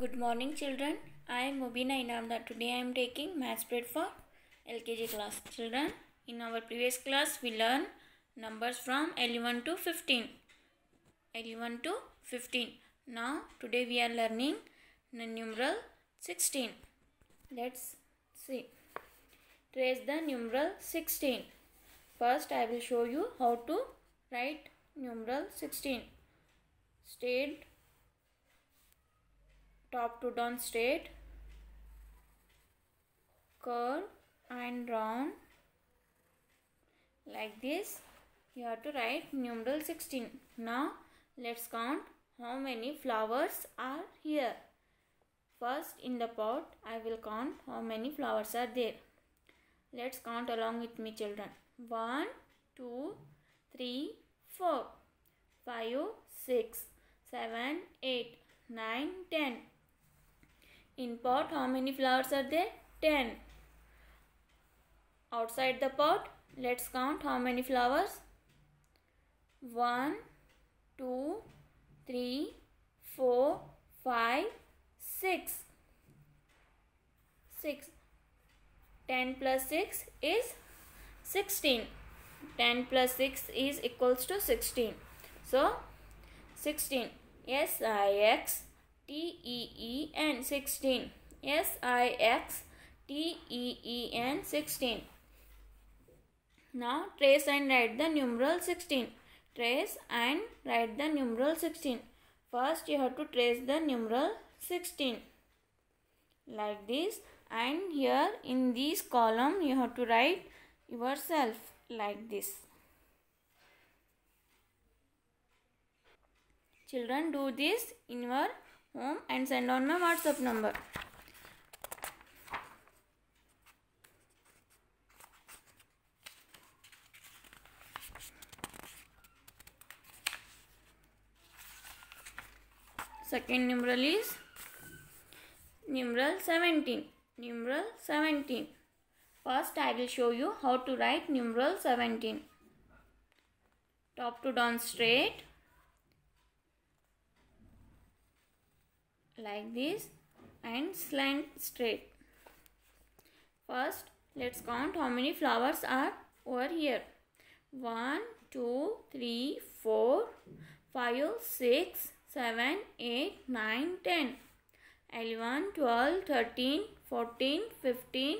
Good morning children. I am Mubina Inamda. Today I am taking maths spread for LKG class. Children, in our previous class we learned numbers from L1 to 15. L1 to 15. Now today we are learning the numeral 16. Let's see. Trace the numeral 16. First I will show you how to write numeral 16. State top to down straight curve and round like this you have to write numeral 16 now let's count how many flowers are here first in the pot i will count how many flowers are there let's count along with me children One, two, three, four, five, six, seven, eight, nine, ten. In pot, how many flowers are there? 10. Outside the pot, let's count how many flowers. 1, 2, 3, 4, 5, 6. 6. 10 plus 6 is 16. 10 plus 6 is equals to 16. So, 16. Yes, I X T E E N 16. S I X T E E N 16. Now trace and write the numeral 16. Trace and write the numeral 16. First you have to trace the numeral 16 like this and here in this column you have to write yourself like this. Children do this in your home and send on my WhatsApp number. Second numeral is numeral 17. Numeral 17. First I will show you how to write numeral 17. Top to down straight. like this and slant straight. First, let's count how many flowers are over here. 1, 2, 3, 4, 5, 6, 7, 8, 9, 10, 11, 12, 13, 14, 15,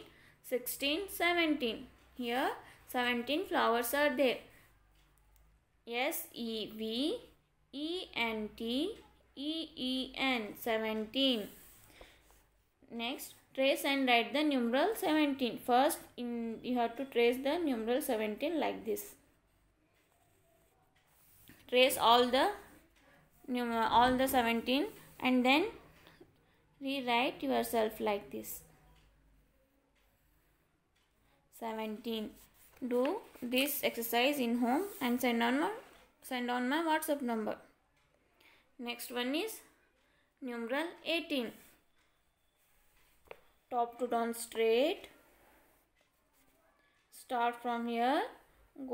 16, 17. Here 17 flowers are there. S, E, V, E, N, T, EEN 17. Next, trace and write the numeral 17. First, in, you have to trace the numeral 17 like this. Trace all the all the 17 and then rewrite yourself like this. 17. Do this exercise in home and send on my, send on my WhatsApp number. Next one is numeral 18. Top to down straight. Start from here.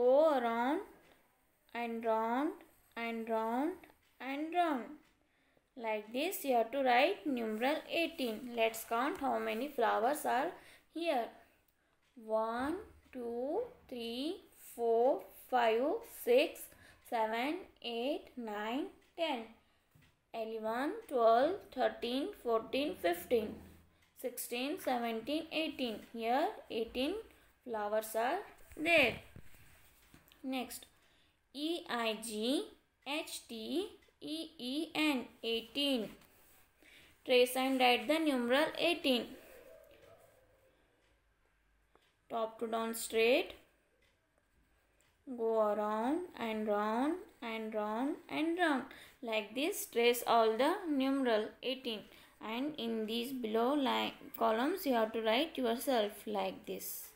Go around and round and round and round. Like this you have to write numeral 18. Let's count how many flowers are here. 1, 2, 3, 4, 5, 6, 7, 8, 9, 10. 11, 12, 13, 14, 15, 16, 17, 18. Here 18 flowers are there. Next, E, I, G, H, T, E, E, N, 18. Trace and write the numeral 18. Top to down straight go around and round and round and round like this trace all the numeral 18 and in these below line columns you have to write yourself like this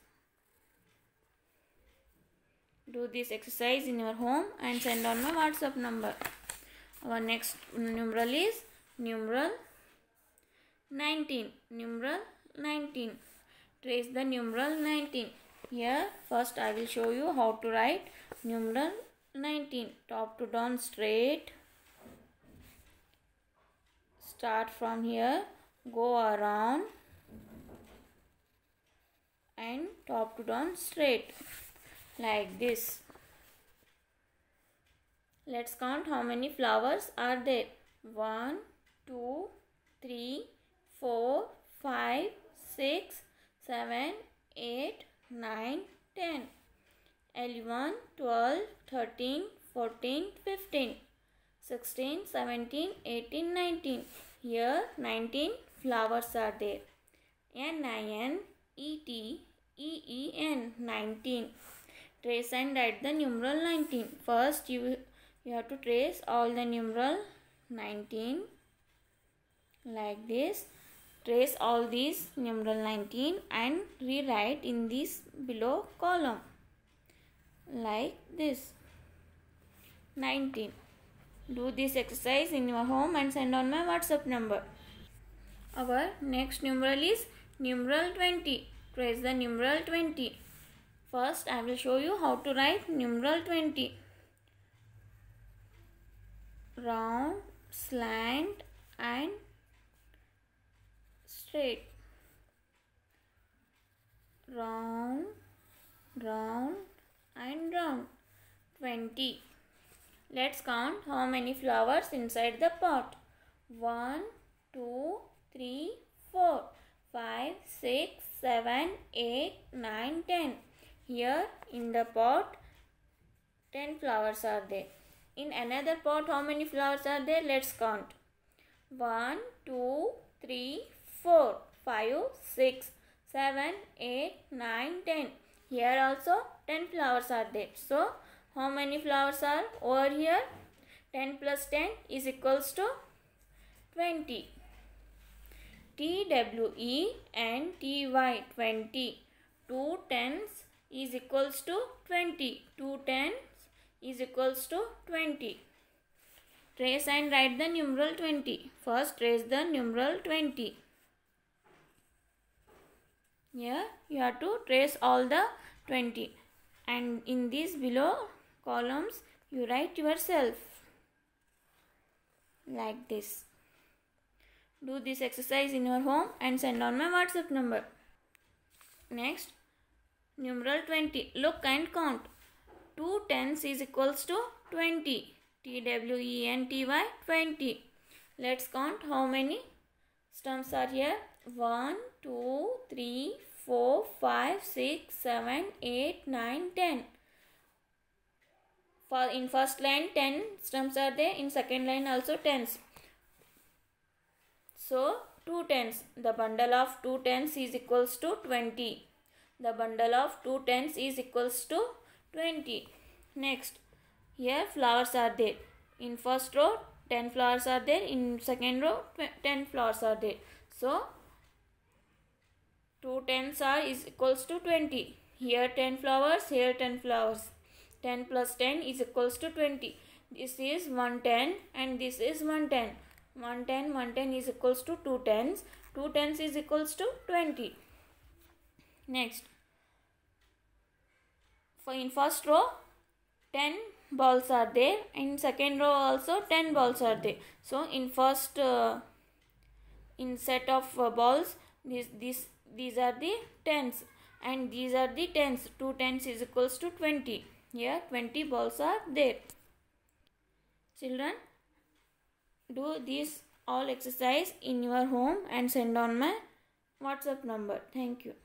do this exercise in your home and send on my whatsapp number our next numeral is numeral 19 numeral 19 trace the numeral 19 here first I will show you how to write numeral 19 top to down straight start from here go around and top to down straight like this let's count how many flowers are there 1 2 3 4 5 6 7 8 9, 10, 11, 12, 13, 14, 15, 16, 17, 18, 19. Here 19 flowers are there. N-I-N, E-T, E-E-N, 19. Trace and write the numeral 19. First you, you have to trace all the numeral 19 like this Trace all these numeral 19 and rewrite in this below column like this. 19. Do this exercise in your home and send on my WhatsApp number. Our next numeral is numeral 20. Trace the numeral 20. First, I will show you how to write numeral 20. Round, slant and straight round round and round 20 let's count how many flowers inside the pot 1 2 3 4 5 6 7 8 9 10 here in the pot 10 flowers are there in another pot how many flowers are there let's count 1 2 3 4, 5, 6, 7, 8, 9, 10. Here also 10 flowers are there. So, how many flowers are over here? 10 plus 10 is equals to 20. TWE and TY 20. 2 tens is equals to 20. 2 tens is equals to 20. Trace and write the numeral 20. First trace the numeral 20 here you have to trace all the 20 and in these below columns you write yourself like this do this exercise in your home and send on my whatsapp number next numeral 20 look and count 2 tens is equals to 20 t w e n t y 20 let's count how many stumps are here 1, 2, 3, 4, 5, 6, 7, 8, 9, 10. For in first line 10 stems are there, in second line also 10s. So 2 tens, the bundle of 2 tens is equals to 20. The bundle of 2 tens is equals to 20. Next, here flowers are there. In first row 10 flowers are there, in second row 10 flowers are there. So 2 tens are is equals to 20. Here 10 flowers, here 10 flowers. 10 plus 10 is equals to 20. This is 110 and this is 110. 110, 110 is equals to 2 tens. 2 tens is equals to 20. Next, for in first row, 10 balls are there. In second row also 10 balls are there. So in first, uh, in set of uh, balls, these, these, these are the tens and these are the tens. 2 tens is equals to 20. Here 20 balls are there. Children, do this all exercise in your home and send on my WhatsApp number. Thank you.